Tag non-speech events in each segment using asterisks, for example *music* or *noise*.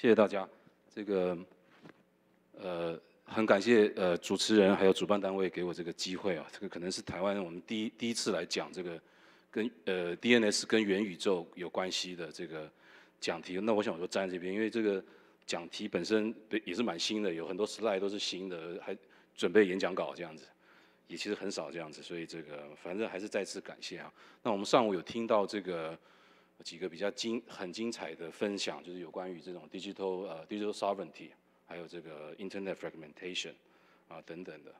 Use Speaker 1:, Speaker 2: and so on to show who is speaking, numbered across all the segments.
Speaker 1: 谢谢大家，这个，呃，很感谢呃主持人还有主办单位给我这个机会啊，这个可能是台湾我们第一第一次来讲这个跟呃 DNS 跟元宇宙有关系的这个讲题，那我想我就站在这边，因为这个讲题本身也是蛮新的，有很多 slide 都是新的，还准备演讲稿这样子，也其实很少这样子，所以这个反正还是再次感谢啊。那我们上午有听到这个。几个比较精很精彩的分享，就是有关于这种 digital 呃 digital sovereignty，还有这个 internet fragmentation 啊等等的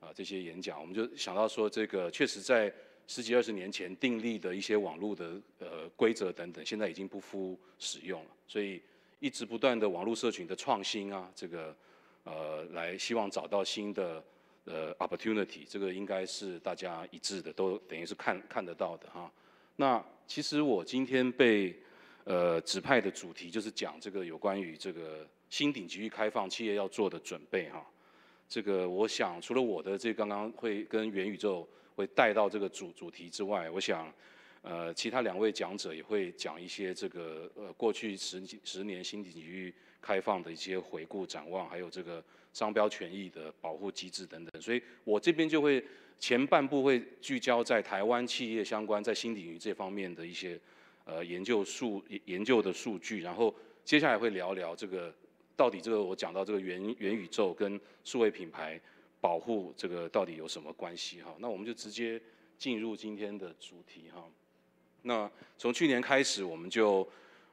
Speaker 1: 啊这些演讲，我们就想到说，这个确实在十几二十年前订立的一些网络的呃规则等等，现在已经不敷使用了，所以一直不断的网络社群的创新啊，这个呃来希望找到新的呃 opportunity，这个应该是大家一致的，都等于是看看得到的哈。那其实我今天被呃指派的主题就是讲这个有关于这个新顶级域开放企业要做的准备哈。这个我想除了我的这刚刚会跟元宇宙会带到这个主主题之外，我想呃其他两位讲者也会讲一些这个呃过去十十年新顶级域。开放的一些回顾展望，还有这个商标权益的保护机制等等，所以我这边就会前半部会聚焦在台湾企业相关在新领域这方面的一些呃研究数研究的数据，然后接下来会聊聊这个到底这个我讲到这个元元宇宙跟数位品牌保护这个到底有什么关系哈？那我们就直接进入今天的主题哈。那从去年开始我们就。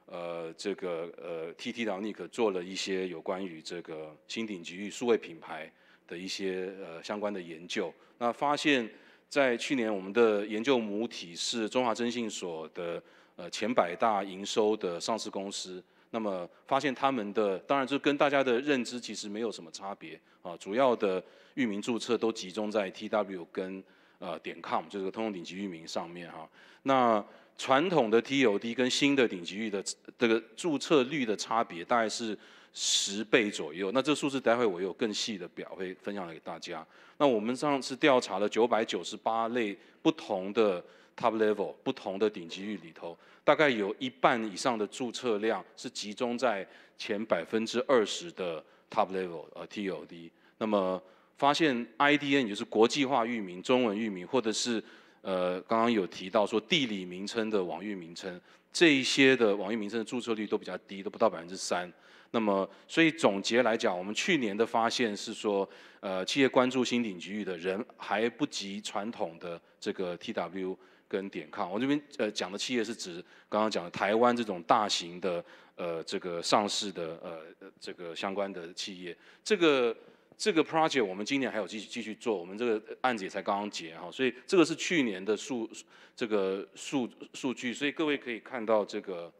Speaker 1: 呃，这个呃，T T d n i c 做了一些有关于这个新顶级域数位品牌的一些呃相关的研究。那发现，在去年我们的研究母体是中华征信所的呃前百大营收的上市公司。那么发现他们的，当然就跟大家的认知其实没有什么差别啊。主要的域名注册都集中在 T W 跟呃点 com，就是个通用顶级域名上面哈。那传统的 t o d 跟新的顶级域的这个注册率的差别大概是十倍左右。那这数字待会我有更细的表会分享给大家。那我们上次调查了九百九十八类不同的 Top Level 不同的顶级域里头，大概有一半以上的注册量是集中在前百分之二十的 Top Level 呃 t o d 那么发现 IDN 也就是国际化域名、中文域名或者是呃，刚刚有提到说地理名称的网域名称，这一些的网域名称的注册率都比较低，都不到百分之三。那么，所以总结来讲，我们去年的发现是说，呃，企业关注新局域的人还不及传统的这个 T W 跟点 m 我这边呃讲的企业是指刚刚讲的台湾这种大型的呃这个上市的呃这个相关的企业。这个。这个 project 我们今年还有继续继续做，我们这个案子也才刚刚结哈，所以这个是去年的数，这个数数据，所以各位可以看到这个，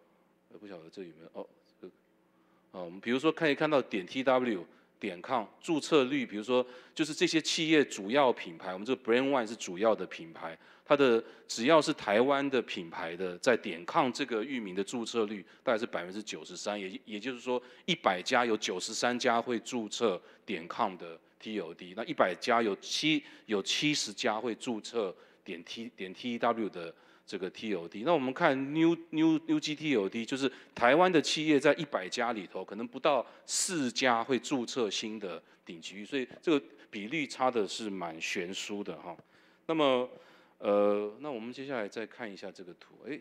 Speaker 1: 不晓得这有没有哦，啊，我们比如说可以看到点 tw 点 com 注册率，比如说就是这些企业主要品牌，我们这个 brand one 是主要的品牌。它的只要是台湾的品牌的，在点 com 这个域名的注册率大概是百分之九十三，也也就是说，一百家有九十三家会注册点 com 的 TOD，那一百家有七有七十家会注册点 t 点 tew 的这个 TOD，那我们看 new new New g t o d 就是台湾的企业在一百家里头，可能不到四家会注册新的顶级域，所以这个比率差的是蛮悬殊的哈。那么，呃，那我们接下来再看一下这个图。哎，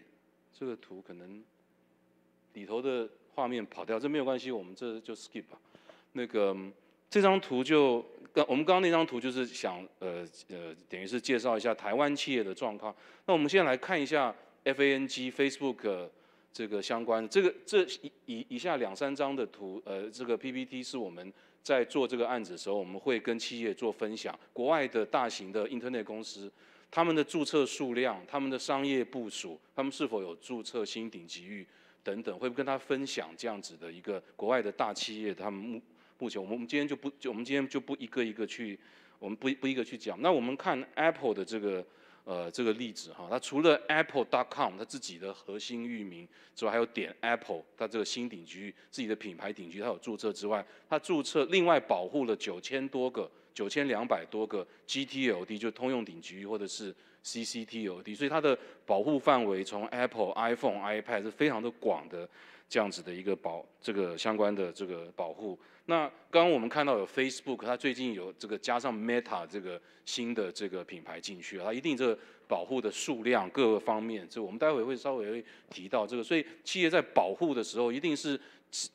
Speaker 1: 这个图可能里头的画面跑掉，这没有关系，我们这就 skip 吧。那个这张图就跟我们刚刚那张图就是想呃呃，等于是介绍一下台湾企业的状况。那我们现在来看一下 F A N G Facebook 这个相关。这个这一以以下两三张的图，呃，这个 P P T 是我们在做这个案子的时候，我们会跟企业做分享。国外的大型的 Internet 公司。他们的注册数量、他们的商业部署、他们是否有注册新顶级域等等，会不跟他分享这样子的一个国外的大企业？他们目目前，我们我们今天就不就我们今天就不一个一个去，我们不不一个去讲。那我们看 Apple 的这个呃这个例子哈，它除了 Apple.com 它自己的核心域名之外，还有点 Apple 它这个新顶级域自己的品牌顶级它有注册之外，它注册另外保护了九千多个。九千两百多个 GTLD 就通用顶级或者是 CCTLD，所以它的保护范围从 Apple、iPhone、iPad 是非常的广的这样子的一个保这个相关的这个保护。那刚刚我们看到有 Facebook，它最近有这个加上 Meta 这个新的这个品牌进去，它一定这个保护的数量各个方面，这我们待会会稍微提到这个。所以企业在保护的时候，一定是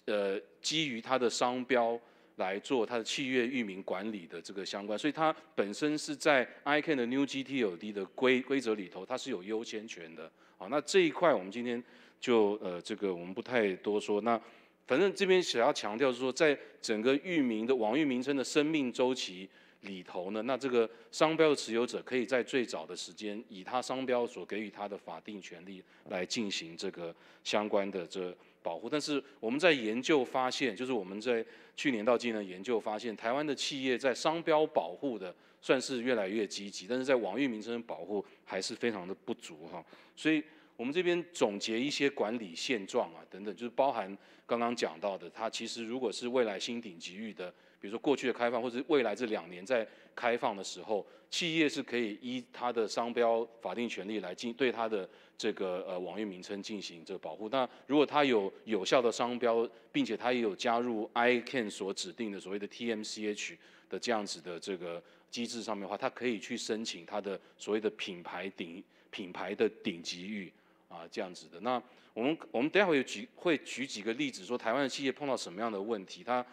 Speaker 1: 呃基于它的商标。来做它的契约域名管理的这个相关，所以它本身是在 ICANN 的 New gTLD 的规规则里头，它是有优先权的。好，那这一块我们今天就呃这个我们不太多说。那反正这边想要强调是说，在整个域名的网域名称的生命周期里头呢，那这个商标的持有者可以在最早的时间，以他商标所给予他的法定权利来进行这个相关的这。保护，但是我们在研究发现，就是我们在去年到今年研究发现，台湾的企业在商标保护的算是越来越积极，但是在网域名称保护还是非常的不足哈。所以，我们这边总结一些管理现状啊，等等，就是包含刚刚讲到的，它其实如果是未来新顶级域的。比如说过去的开放，或是未来这两年在开放的时候，企业是可以依它的商标法定权利来进对它的这个呃网页名称进行这个保护。那如果它有有效的商标，并且它也有加入 ICANN 所指定的所谓的 TMCH 的这样子的这个机制上面的话，它可以去申请它的所谓的品牌顶品牌的顶级域啊这样子的。那我们我们待会有举会举几个例子，说台湾的企业碰到什么样的问题，它。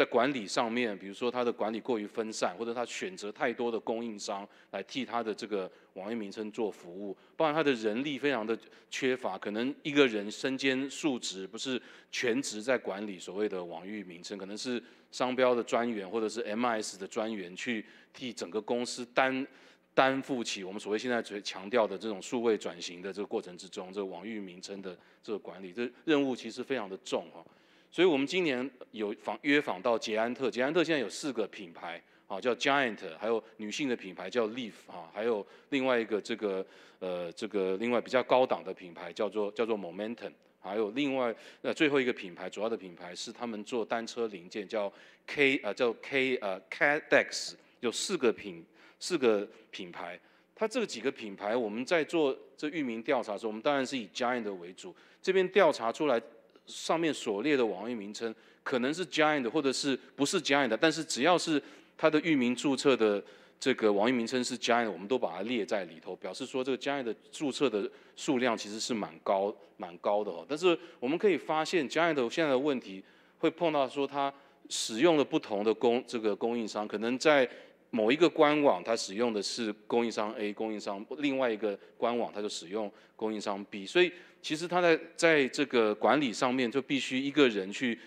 Speaker 1: 在管理上面，比如说他的管理过于分散，或者他选择太多的供应商来替他的这个网页名称做服务，包然他的人力非常的缺乏，可能一个人身兼数职，不是全职在管理所谓的网域名称，可能是商标的专员或者是 MIS 的专员去替整个公司担担负起我们所谓现在强调的这种数位转型的这个过程之中，这个网域名称的这个管理，这任务其实非常的重哈。所以我们今年有访约访到捷安特，捷安特现在有四个品牌，啊叫 Giant，还有女性的品牌叫 Leaf 啊，还有另外一个这个呃这个另外比较高档的品牌叫做叫做 Momentum，还有另外呃最后一个品牌主要的品牌是他们做单车零件叫 K 啊叫 K 啊 Cadex，有四个品四个品牌，它这几个品牌我们在做这域名调查的时，候，我们当然是以 Giant 为主，这边调查出来。上面所列的网域名称，可能是 g i a n 的，或者是不是 g i a n 的，但是只要是它的域名注册的这个网域名称是 g i a n 我们都把它列在里头，表示说这个 g i a n 的注册的数量其实是蛮高蛮高的哦。但是我们可以发现 g i a n 的现在的问题，会碰到说它使用了不同的供这个供应商，可能在。某一个官网，它使用的是供应商 A，供应商另外一个官网，它就使用供应商 B，所以其实他在在这个管理上面就必须一个人去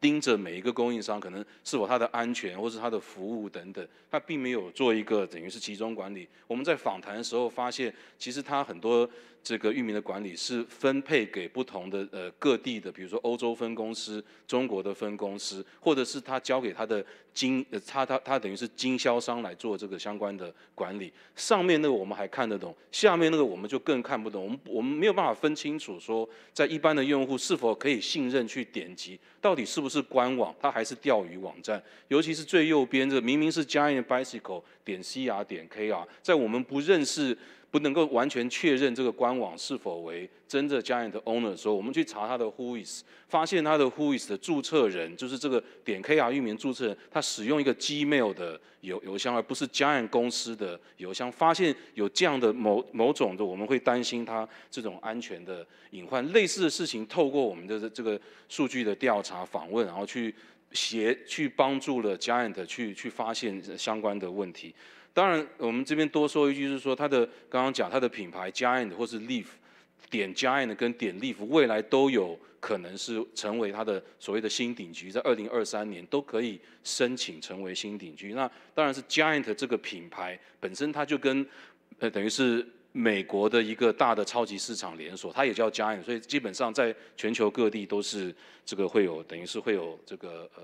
Speaker 1: 盯着每一个供应商，可能是否他的安全或是他的服务等等，他并没有做一个等于是集中管理。我们在访谈的时候发现，其实他很多。这个域名的管理是分配给不同的呃各地的，比如说欧洲分公司、中国的分公司，或者是他交给他的经，他他他等于是经销商来做这个相关的管理。上面那个我们还看得懂，下面那个我们就更看不懂，我们我们没有办法分清楚说，在一般的用户是否可以信任去点击，到底是不是官网，它还是钓鱼网站？尤其是最右边这明明是 Giant Bicycle 点 C 啊点 K 啊，在我们不认识。不能够完全确认这个官网是否为真的 Giant owner 的时候，我们去查他的 Who is，发现他的 Who is 的注册人，就是这个点 kr 域名注册人，他使用一个 Gmail 的邮邮箱，而不是 Giant 公司的邮箱，发现有这样的某某种的，我们会担心它这种安全的隐患。类似的事情，透过我们的这个数据的调查、访问，然后去协去帮助了 Giant 去去发现相关的问题。当然，我们这边多说一句，是说它的刚刚讲它的品牌 Giant 或是 Leaf 点 Giant 跟点 Leaf 未来都有可能是成为它的所谓的新顶级，在二零二三年都可以申请成为新顶级。那当然是 Giant 这个品牌本身，它就跟呃等于是美国的一个大的超级市场连锁，它也叫 Giant，所以基本上在全球各地都是这个会有等于是会有这个呃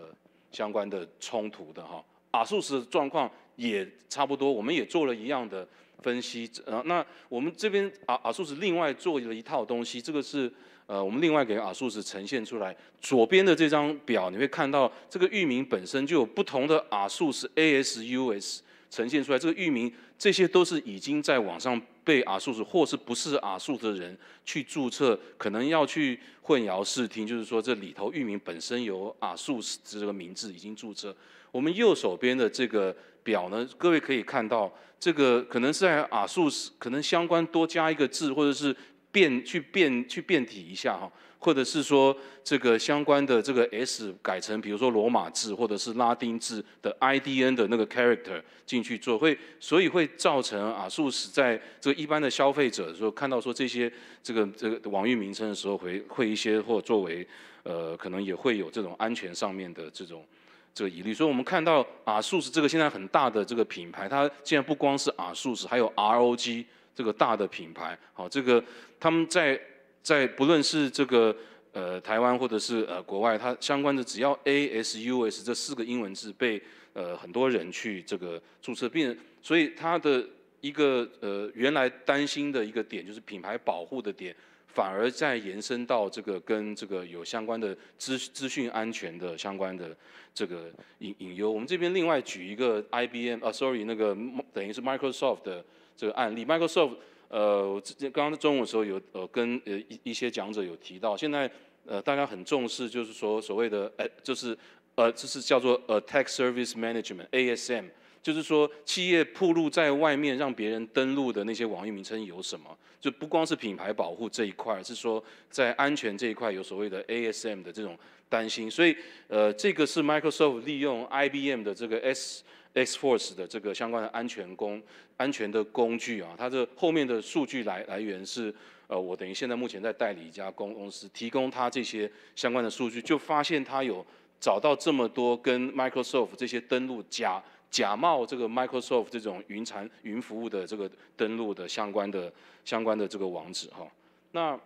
Speaker 1: 相关的冲突的哈。阿苏斯状况。也差不多，我们也做了一样的分析。呃，那我们这边啊阿数是另外做了一套东西，这个是呃我们另外给阿数是呈现出来。左边的这张表，你会看到这个域名本身就有不同的阿数是 ASUS 呈现出来，这个域名这些都是已经在网上。被阿数或是不是阿素的人去注册，可能要去混淆视听，就是说这里头域名本身有阿数这个名字已经注册。我们右手边的这个表呢，各位可以看到，这个可能是在阿数可能相关多加一个字，或者是变去变去变体一下哈。或者是说这个相关的这个 S 改成，比如说罗马字或者是拉丁字的 IDN 的那个 character 进去做，会所以会造成啊数 u 在这个一般的消费者说看到说这些这个这个网域名称的时候，会会一些或作为呃，可能也会有这种安全上面的这种这个疑虑。所以，我们看到啊数字这个现在很大的这个品牌，它竟然不光是啊数字，还有 ROG 这个大的品牌，好，这个他们在。在不论是这个呃台湾或者是呃国外，它相关的只要 ASUS 这四个英文字被呃很多人去这个注册，并且所以它的一个呃原来担心的一个点就是品牌保护的点，反而在延伸到这个跟这个有相关的资资讯安全的相关的这个隐隐忧。我们这边另外举一个 IBM 啊，sorry 那个等于是 Microsoft 的这个案例，Microsoft。呃，我这刚刚在中午的时候有呃跟呃一一些讲者有提到，现在呃大家很重视就是说所谓的呃就是呃就是叫做呃 t a k service management ASM，就是说企业铺路在外面让别人登录的那些网页名称有什么，就不光是品牌保护这一块，是说在安全这一块有所谓的 ASM 的这种担心，所以呃这个是 Microsoft 利用 IBM 的这个 S。X Force 的这个相关的安全工、安全的工具啊，它的后面的数据来来源是，呃，我等于现在目前在代理一家公司，提供它这些相关的数据，就发现它有找到这么多跟 Microsoft 这些登录假假冒这个 Microsoft 这种云产云服务的这个登录的相关的相关的这个网址哈，那。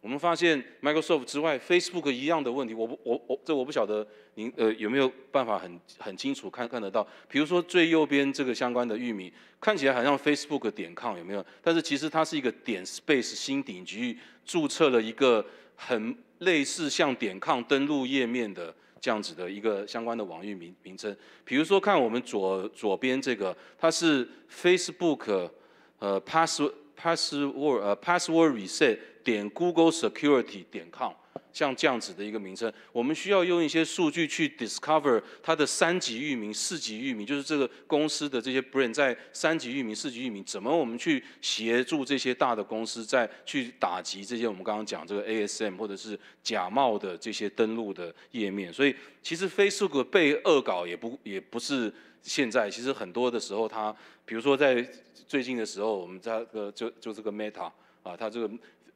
Speaker 1: 我们发现，Microsoft 之外，Facebook 一样的问题，我我我这我不晓得您呃有没有办法很很清楚看看得到。比如说最右边这个相关的域名，看起来好像 Facebook 点 com 有没有？但是其实它是一个点 Space 新顶级域注册了一个很类似像点 com 登录页面的这样子的一个相关的网域名名称。比如说看我们左左边这个，它是 Facebook 呃 pass password 呃 password reset。点 google security 点 com，像这样子的一个名称，我们需要用一些数据去 discover 它的三级域名、四级域名，就是这个公司的这些 brand 在三级域名、四级域名怎么我们去协助这些大的公司在去打击这些我们刚刚讲这个 ASM 或者是假冒的这些登录的页面。所以其实 Facebook 被恶搞也不也不是现在，其实很多的时候它，比如说在最近的时候，我们这个就就这个 Meta 啊，它这个。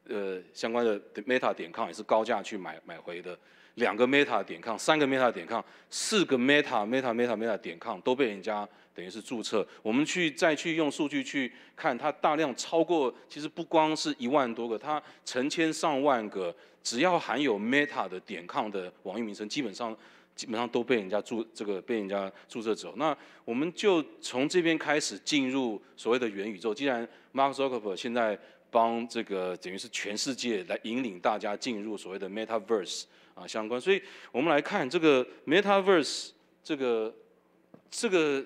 Speaker 1: 呃，相关的 meta 点 com 也是高价去买买回的，两个 meta 点 com，三个 meta 点 com，四个 meta meta meta meta 点 com 都被人家等于是注册。我们去再去用数据去看，它大量超过，其实不光是一万多个，它成千上万个，只要含有 meta 的点 com 的网易名称，基本上基本上都被人家注这个被人家注册走。那我们就从这边开始进入所谓的元宇宙。既然 Mark Zuckerberg 现在帮这个等于是全世界来引领大家进入所谓的 metaverse 啊相关，所以我们来看这个 metaverse 这个这个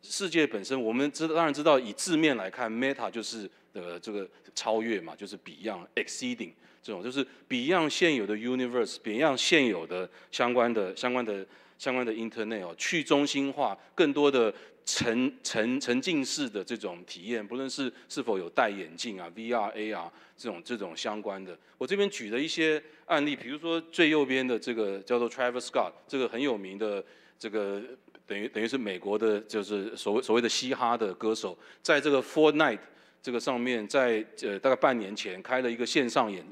Speaker 1: 世界本身，我们知当然知道以字面来看，meta 就是的这个超越嘛，就是 beyond exceeding 这种，就是 beyond 现有的 universe，beyond 现有的相关的相关的相关的 internet 哦，去中心化，更多的。沉沉沉浸式的这种体验，不论是是否有戴眼镜啊，V R A R 这种这种相关的，我这边举了一些案例，比如说最右边的这个叫做 Travis Scott，这个很有名的这个等于等于是美国的，就是所谓所谓的嘻哈的歌手，在这个 Fortnite 这个上面，在呃大概半年前开了一个线上演，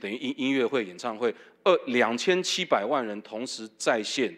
Speaker 1: 等，于音音乐会演唱会，二两千七百万人同时在线。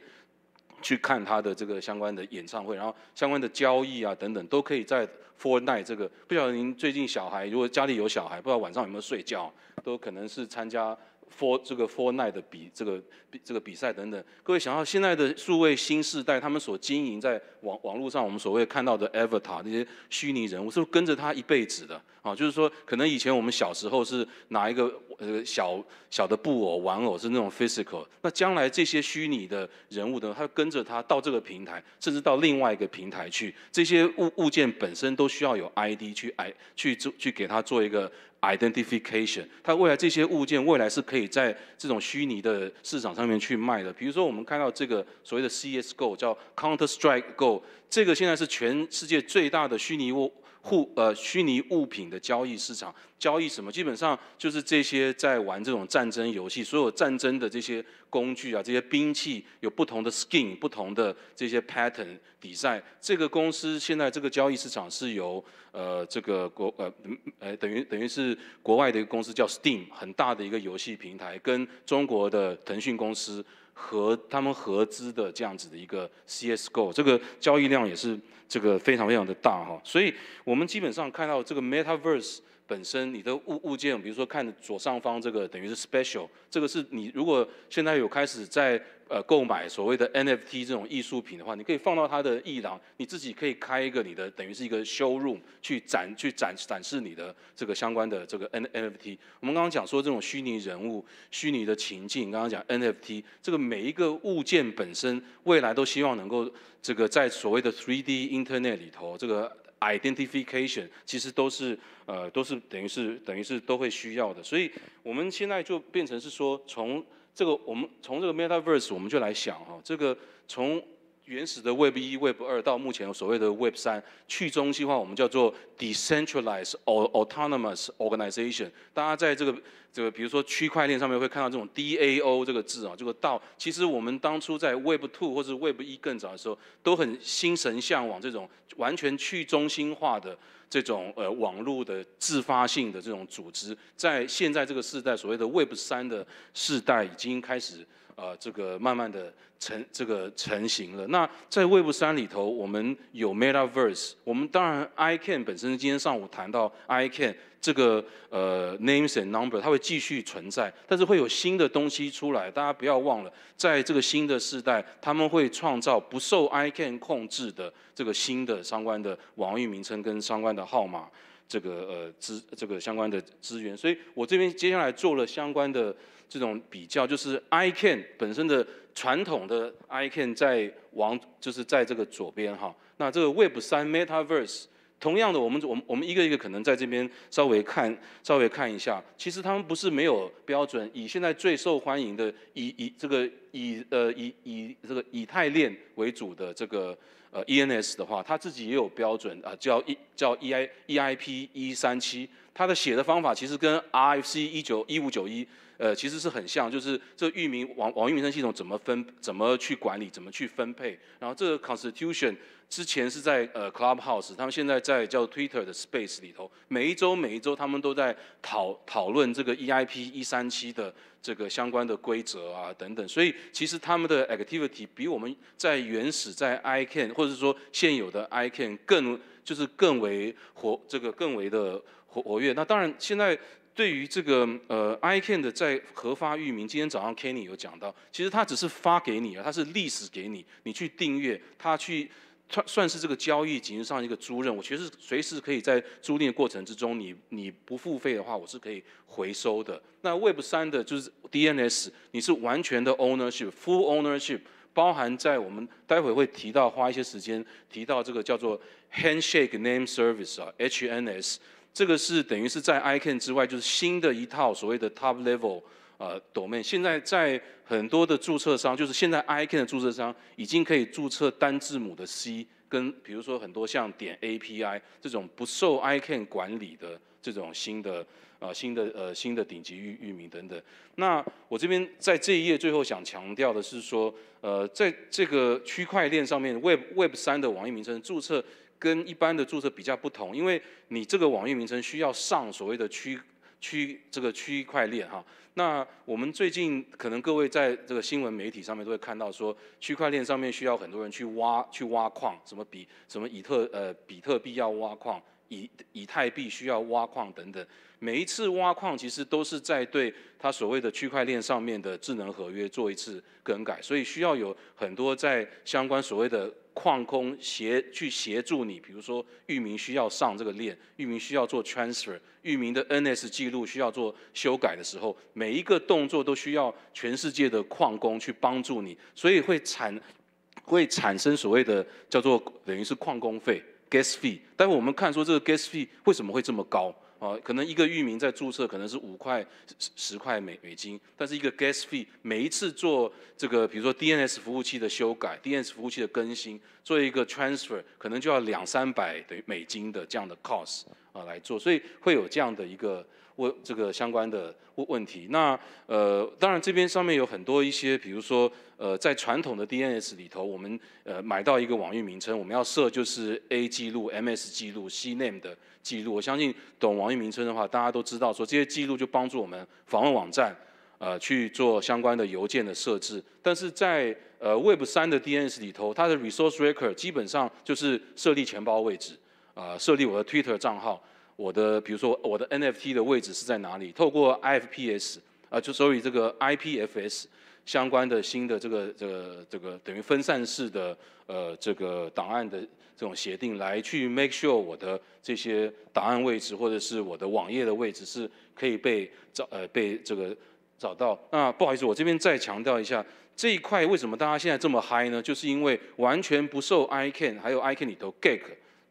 Speaker 1: 去看他的这个相关的演唱会，然后相关的交易啊等等，都可以在 Four n i n e 这个。不晓得您最近小孩，如果家里有小孩，不知道晚上有没有睡觉，都可能是参加 Four 这个 Four n i n e 的比这个比这个比赛等等。各位想要现在的数位新时代，他们所经营在网网络上，我们所谓看到的 Avatar 那些虚拟人物，是不跟着他一辈子的啊？就是说，可能以前我们小时候是拿一个？呃，小小的布偶玩偶是那种 physical。那将来这些虚拟的人物的，他跟着他到这个平台，甚至到另外一个平台去。这些物物件本身都需要有 ID 去 i 去做去给他做一个 identification。他未来这些物件未来是可以在这种虚拟的市场上面去卖的。比如说我们看到这个所谓的 CSGO 叫 Counter Strike Go，这个现在是全世界最大的虚拟物。互呃虚拟物品的交易市场交易什么？基本上就是这些在玩这种战争游戏，所有战争的这些工具啊，这些兵器有不同的 skin，不同的这些 pattern 比赛。这个公司现在这个交易市场是由呃这个国呃呃等于等于是国外的一个公司叫 Steam，很大的一个游戏平台，跟中国的腾讯公司和他们合资的这样子的一个 CS GO，这个交易量也是。这个非常非常的大哈，所以我们基本上看到这个 metaverse 本身，你的物物件，比如说看左上方这个，等于是 special，这个是你如果现在有开始在。呃，购买所谓的 NFT 这种艺术品的话，你可以放到他的艺廊，你自己可以开一个你的，等于是一个 show room 去展去展展示你的这个相关的这个 N NFT。我们刚刚讲说这种虚拟人物、虚拟的情境，刚刚讲 NFT，这个每一个物件本身未来都希望能够这个在所谓的 3D Internet 里头，这个 identification 其实都是呃都是等于是等于是都会需要的，所以我们现在就变成是说从。这个我们从这个 Metaverse 我们就来想哈，这个从原始的 Web 一、Web 二到目前所谓的 Web 三，去中心化我们叫做 Decentralized or Autonomous Organization。大家在这个这个比如说区块链上面会看到这种 DAO 这个字啊，这个到其实我们当初在 Web two 或是 Web 一更早的时候，都很心神向往这种完全去中心化的。这种呃网络的自发性的这种组织，在现在这个时代，所谓的 Web 三的时代已经开始。呃这个慢慢的成这个成型了。那在 Web 三里头，我们有 MetaVerse。我们当然，ICAN 本身今天上午谈到 ICAN 这个呃 names and number，它会继续存在，但是会有新的东西出来。大家不要忘了，在这个新的时代，他们会创造不受 ICAN 控制的这个新的相关的网域名称跟相关的号码，这个呃资这个相关的资源。所以我这边接下来做了相关的。这种比较就是 ICN a 本身的传统的 ICN a 在往就是在这个左边哈，那这个 Web 三 Metaverse 同样的，我们我们我们一个一个可能在这边稍微看稍微看一下，其实他们不是没有标准，以现在最受欢迎的以以这个以呃以以这个以太链为主的这个呃 ENS 的话，他自己也有标准啊，叫 E 叫 EIEIP 一三七，他的写的方法其实跟 RFC 一九一五九一。呃，其实是很像，就是这域名网网域名称系统怎么分，怎么去管理，怎么去分配。然后这个 constitution 之前是在呃 clubhouse，他们现在在叫 twitter 的 space 里头，每一周每一周他们都在讨讨论这个 EIP 一三七的这个相关的规则啊等等。所以其实他们的 activity 比我们在原始在 ican 或者说现有的 ican 更就是更为活这个更为的活活跃。那当然现在。对于这个呃 i c a n 的在核发域名，今天早上 Kenny 有讲到，其实它只是发给你了，它是历史给你，你去订阅，它去算算是这个交易，形式上一个租任，我其实随时可以在租赁的过程之中，你你不付费的话，我是可以回收的。那 Web 三的就是 DNS，你是完全的 ownership，full ownership，包含在我们待会会提到，花一些时间提到这个叫做 handshake name service 啊，HNS。这个是等于是在 ICANN 之外，就是新的一套所谓的 top level 啊 domain。现在在很多的注册商，就是现在 ICANN 的注册商已经可以注册单字母的 c，跟比如说很多像点 API 这种不受 ICANN 管理的这种新的啊新的呃新的顶级域域名等等。那我这边在这一页最后想强调的是说，呃，在这个区块链上面，Web Web 3的网页名称注册。跟一般的注册比较不同，因为你这个网域名称需要上所谓的区区这个区块链哈。那我们最近可能各位在这个新闻媒体上面都会看到说，区块链上面需要很多人去挖去挖矿，什么比什么以特呃比特币要挖矿。以以太币需要挖矿等等，每一次挖矿其实都是在对它所谓的区块链上面的智能合约做一次更改，所以需要有很多在相关所谓的矿工协去协助你，比如说域名需要上这个链，域名需要做 transfer，域名的 NS 记录需要做修改的时候，每一个动作都需要全世界的矿工去帮助你，所以会产会产生所谓的叫做等于是矿工费。Gas fee，待会我们看说这个 Gas fee 为什么会这么高啊？可能一个域名在注册可能是五块十块美美金，但是一个 Gas fee 每一次做这个，比如说 DNS 服务器的修改、DNS 服务器的更新，做一个 Transfer，可能就要两三百等于美金的这样的 Cost 啊来做，所以会有这样的一个。问这个相关的问问题，那呃，当然这边上面有很多一些，比如说呃，在传统的 DNS 里头，我们呃买到一个网域名称，我们要设就是 A 记录、MS 记录、CNAME 的记录。我相信懂网域名称的话，大家都知道说这些记录就帮助我们访问网站，呃，去做相关的邮件的设置。但是在呃 Web 三的 DNS 里头，它的 Resource Record 基本上就是设立钱包位置，啊，设立我的 Twitter 账号。我的比如说我的 NFT 的位置是在哪里？透过 i f p s 啊，就所以这个 IPFS 相关的新的这个这个这个等于分散式的呃这个档案的这种协定来去 make sure 我的这些档案位置或者是我的网页的位置是可以被找呃被这个找到。那不好意思，我这边再强调一下这一块为什么大家现在这么嗨呢？就是因为完全不受 ICN a 还有 ICN a 里头 g e g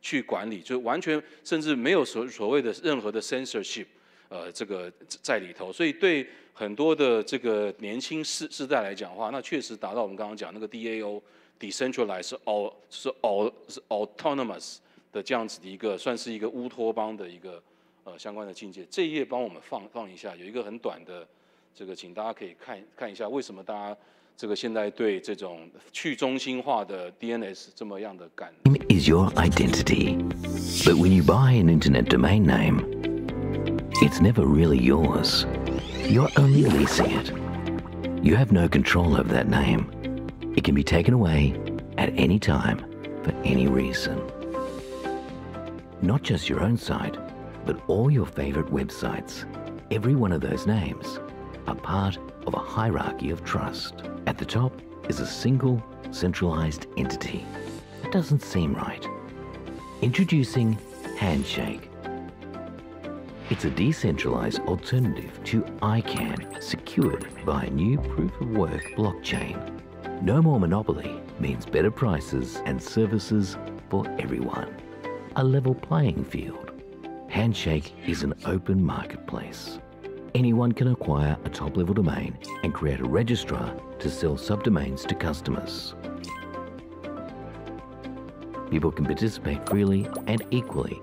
Speaker 1: 去管理，就完全甚至没有所所谓的任何的 censorship，呃，这个在里头，所以对很多的这个年轻世世代来讲的话，那确实达到我们刚刚讲那个 DAO，decentralized，all 是 autonomous 的这样子的一个，算是一个乌托邦的一个呃相关的境界。这一页帮我们放放一下，有一个很短的这个，请大家可以看看一下为什么大家。这个现在对这种去中心化的 DNS
Speaker 2: your identity, but when you buy an internet domain name, it's never really yours. You're only leasing it. You have no control over that name. It can be taken away at any time for any reason. Not just your own site, but all your favorite websites. Every one of those names are part of a hierarchy of trust. At the top is a single, centralized entity. That doesn't seem right. Introducing Handshake. It's a decentralized alternative to ICANN, secured by a new proof-of-work blockchain. No more monopoly means better prices and services for everyone. A level playing field. Handshake is an open marketplace anyone can acquire a top-level domain and create a registrar to sell subdomains to customers. People can participate freely and equally.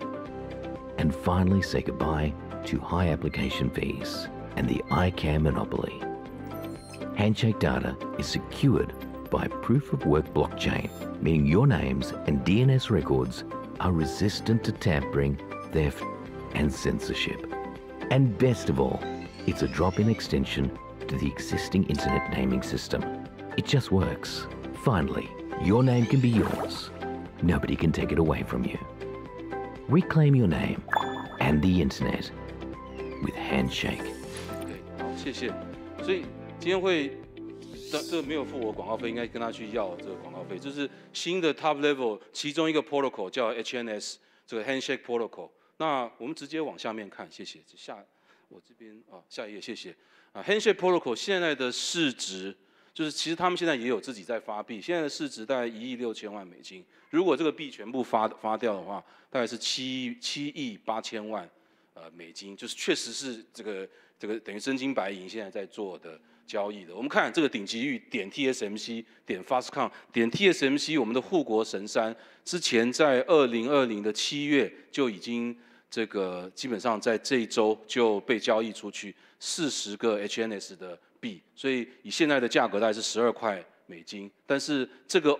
Speaker 2: And finally say goodbye to high application fees and the ICANN monopoly. Handshake data is secured by proof-of-work blockchain, meaning your names and DNS records are resistant to tampering, theft, and censorship. And best of all, it's a drop-in extension to the existing internet naming system. It just works. Finally, your name can be yours. Nobody can take it away from you. Reclaim your name and the internet with Handshake.
Speaker 1: Okay, 好，谢谢。所以今天会，这这没有付我广告费，应该跟他去要这个广告费。这是新的 Protocol。那我们直接往下面看，谢谢。下。我这边啊，下一页，谢谢。啊，Hansh d a k e Protocol 现在的市值，就是其实他们现在也有自己在发币，现在的市值大概一亿六千万美金。如果这个币全部发发掉的话，大概是七七亿八千万呃美金，就是确实是这个这个等于真金白银现在在做的交易的。我们看这个顶级域点 TSMC 点 f a s t c o n 点 TSMC，我们的护国神山，之前在二零二零的七月就已经。这个基本上在这一周就被交易出去四十个 HNS 的币，所以以现在的价格大概是十二块美金。但是这个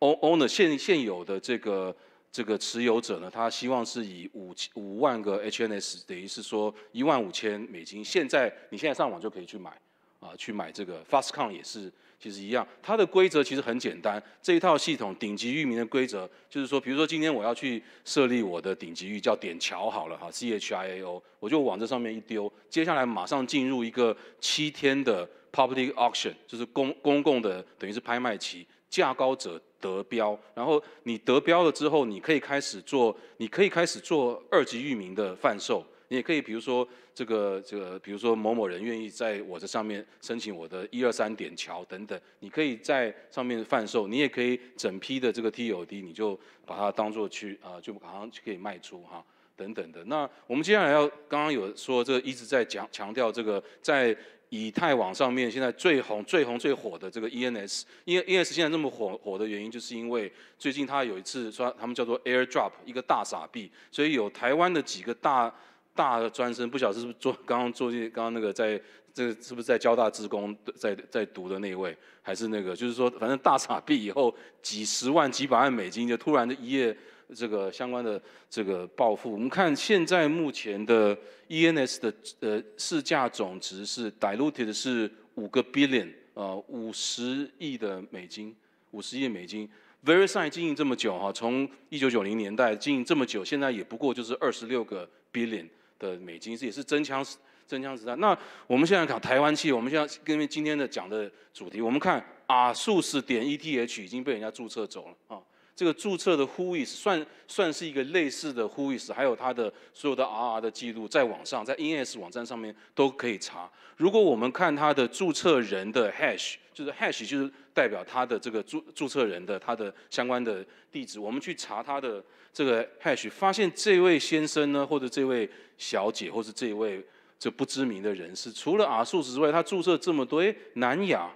Speaker 1: owner 现现有的这个这个持有者呢，他希望是以五五万个 HNS，等于是说一万五千美金。现在你现在上网就可以去买啊，去买这个 FastCon 也是。其实一样，它的规则其实很简单。这一套系统顶级域名的规则就是说，比如说今天我要去设立我的顶级域，叫点桥好了哈，C H I A O，我就往这上面一丢，接下来马上进入一个七天的 public auction，就是公公共的等于是拍卖期，价高者得标。然后你得标了之后，你可以开始做，你可以开始做二级域名的贩售。你也可以，比如说这个这个，比如说某某人愿意在我这上面申请我的一二三点桥等等，你可以在上面贩售，你也可以整批的这个 TOD，你就把它当做去啊，就马上可以卖出哈，等等的。那我们接下来要刚刚有说这个一直在强强调这个在以太网上面，现在最红最红最火的这个 ENS，因为 ENS 现在那么火火的原因，就是因为最近他有一次说他们叫做 AirDrop 一个大傻币，所以有台湾的几个大。大专生不晓得是不是做刚刚做那刚刚那个在这是不是在交大职工在在读的那一位还是那个就是说反正大傻逼以后几十万几百万美金就突然的一夜这个相关的这个暴富。我们看现在目前的 ENS 的呃市价总值是 diluted 是五个 billion 啊五十亿的美金五十亿美金。v e r i g n 经营这么久哈从一九九零年代经营这么久现在也不过就是二十六个 billion。的美金是也是真枪实真枪实弹。那我们现在看台湾区，我们现在根据今天的讲的主题，我们看啊，数字点 ETH 已经被人家注册走了啊。这个注册的 Whois 算算是一个类似的 Whois，还有它的所有的 RR 的记录，在网上在 ENS 网站上面都可以查。如果我们看它的注册人的 Hash。就是 hash 就是代表他的这个注注册人的他的相关的地址，我们去查他的这个 hash，发现这位先生呢，或者这位小姐，或是这位这不知名的人士，除了阿树之外，他注册这么多，南亚、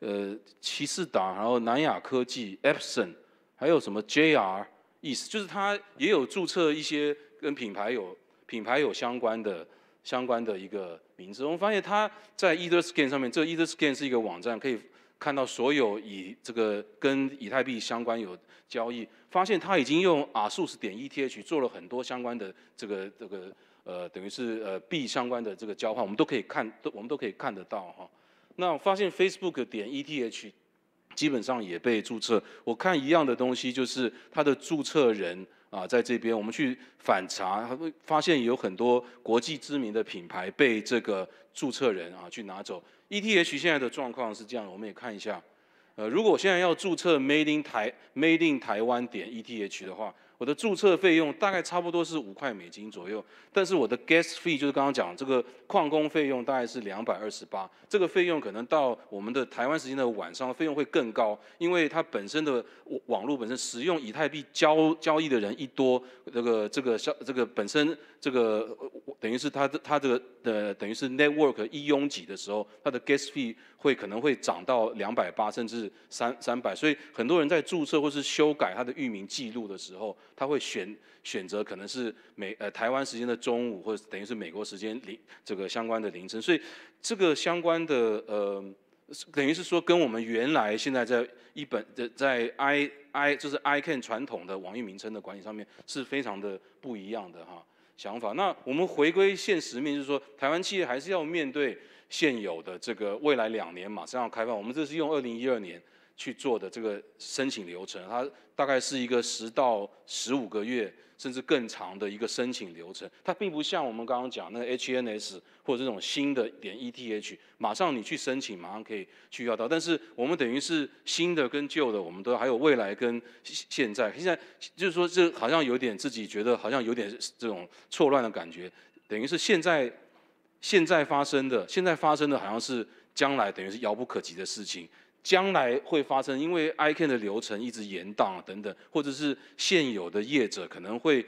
Speaker 1: 呃、骑士党，然后南亚科技、epson，还有什么 JR？意思就是他也有注册一些跟品牌有品牌有相关的相关的一个。名字，我们发现他在 EtherScan 上面，这 EtherScan 是一个网站，可以看到所有以这个跟以太币相关有交易。发现他已经用 Rous 点 ETH 做了很多相关的这个这个呃，等于是呃币相关的这个交换，我们都可以看，都我们都可以看得到哈。那我发现 Facebook 点 ETH 基本上也被注册。我看一样的东西，就是它的注册人。啊，在这边我们去反查，发现有很多国际知名的品牌被这个注册人啊去拿走。ETH 现在的状况是这样，我们也看一下。呃，如果我现在要注册 m a d e i n 台 m a d e i n 台湾点 eth 的话，我的注册费用大概差不多是五块美金左右。但是我的 gas fee 就是刚刚讲这个矿工费用，大概是两百二十八。这个费用可能到我们的台湾时间的晚上，费用会更高，因为它本身的网络本身使用以太币交交易的人一多，这个这个消这个本身。这个等于是它的它这个呃等于是 network 一拥挤的时候，它的 gas fee 会可能会涨到两百八甚至三三百，所以很多人在注册或是修改它的域名记录的时候，他会选选择可能是美呃台湾时间的中午，或者等于是美国时间凌这个相关的凌晨，所以这个相关的呃等于是说跟我们原来现在在一本在在 ii 就是 icann 传统的网域名称的管理上面是非常的不一样的哈。想法，那我们回归现实面，就是说，台湾企业还是要面对现有的这个未来两年，马上要开放，我们这是用二零一二年。去做的这个申请流程，它大概是一个十到十五个月，甚至更长的一个申请流程。它并不像我们刚刚讲那个 HNS 或者这种新的点 ETH，马上你去申请，马上可以去要到。但是我们等于是新的跟旧的，我们都还有未来跟现在。现在就是说，这好像有点自己觉得好像有点这种错乱的感觉。等于是现在现在发生的，现在发生的好像是将来等于是遥不可及的事情。将来会发生，因为 I c a n 的流程一直延宕等等，或者是现有的业者可能会，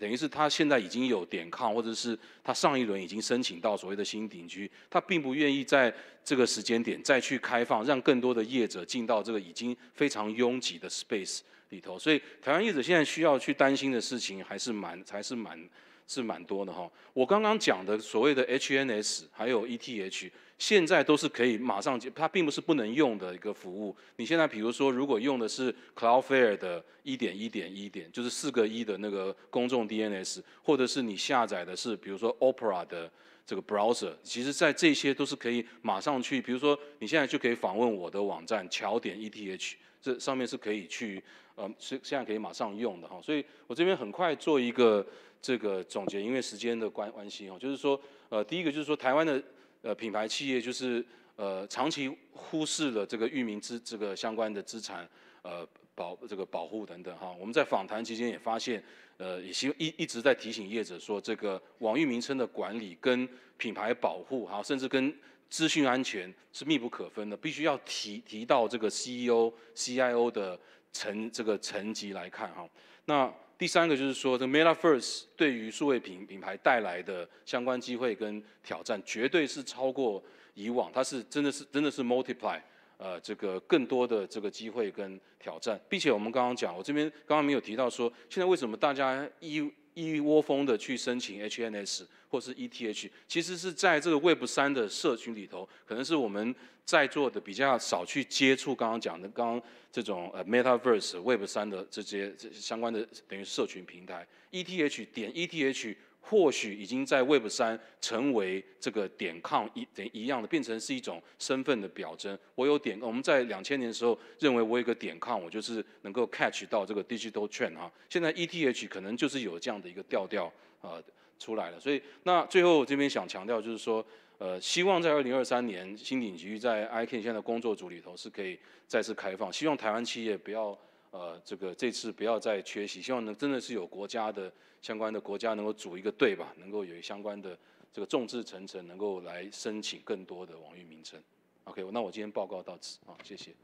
Speaker 1: 等于是他现在已经有点抗，或者是他上一轮已经申请到所谓的新顶级，他并不愿意在这个时间点再去开放，让更多的业者进到这个已经非常拥挤的 space 里头，所以台湾业者现在需要去担心的事情还是蛮，还是蛮。是蛮多的哈，我刚刚讲的所谓的 HNS 还有 ETH，现在都是可以马上，它并不是不能用的一个服务。你现在比如说，如果用的是 Cloudflare 的一点一点一点，就是四个一的那个公众 DNS，或者是你下载的是比如说 Opera 的这个 Browser，其实在这些都是可以马上去，比如说你现在就可以访问我的网站桥点 ETH，这上面是可以去，呃，是现在可以马上用的哈。所以我这边很快做一个。这个总结，因为时间的关关系哦，就是说，呃，第一个就是说，台湾的呃品牌企业，就是呃长期忽视了这个域名资这个相关的资产呃保这个保护等等哈。我们在访谈期间也发现，呃，也希一一直在提醒业者说，这个网域名称的管理跟品牌保护哈，甚至跟资讯安全是密不可分的，必须要提提到这个 CEO、CIO 的层这个层级来看哈。那第三个就是说，这 Meta First 对于数位品品牌带来的相关机会跟挑战，绝对是超过以往，它是真的是真的是 multiply，呃，这个更多的这个机会跟挑战，并且我们刚刚讲，我这边刚刚没有提到说，现在为什么大家一。一窝蜂的去申请 HNS 或是 ETH，其实是在这个 Web 三的社群里头，可能是我们在座的比较少去接触。刚刚讲的，刚这种呃 MetaVerse Web 三的这些相关的等于社群平台，ETH 点 ETH。或许已经在 Web 三成为这个点抗一等一样的，变成是一种身份的表征。我有点我们在两千年的时候认为我有一个点抗，我就是能够 catch 到这个 digital trend 哈。现在 ETH 可能就是有这样的一个调调啊出来了。所以那最后这边想强调就是说，呃，希望在二零二三年新顶级在 IC a n 现在工作组里头是可以再次开放，希望台湾企业不要。呃，这个这次不要再缺席，希望能真的是有国家的相关的国家能够组一个队吧，能够有相关的这个众志成城，能够来申请更多的网域名称。OK，那我今天报告到此啊，谢谢。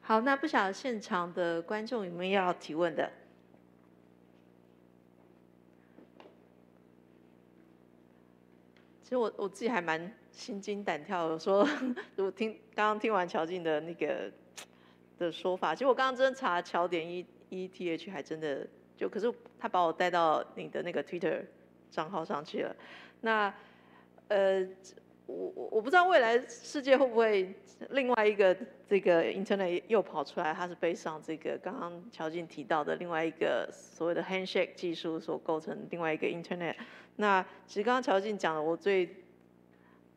Speaker 3: 好，那不晓得现场的观众有没有要提问的？其实我我自己还蛮心惊胆跳，的，说我 *laughs* 听刚刚听完乔静的那个。的说法，其实我刚刚真的查乔点一一 TH，还真的就可是他把我带到你的那个 Twitter 账号上去了。那呃，我我不知道未来世界会不会另外一个这个 Internet 又跑出来，它是背上这个刚刚乔静提到的另外一个所谓的 handshake 技术所构成另外一个 Internet。那其实刚刚乔静讲的，我最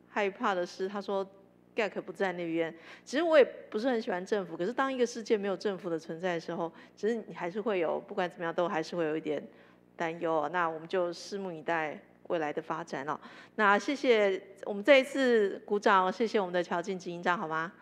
Speaker 3: 害怕的是，他说。gap 不在那边，其实我也不是很喜欢政府。可是当一个世界没有政府的存在的时候，其实你还是会有，不管怎么样都还是会有一点担忧。那我们就拭目以待未来的发展了。那谢谢，我们再一次鼓掌，谢谢我们的乔静执行长，好吗？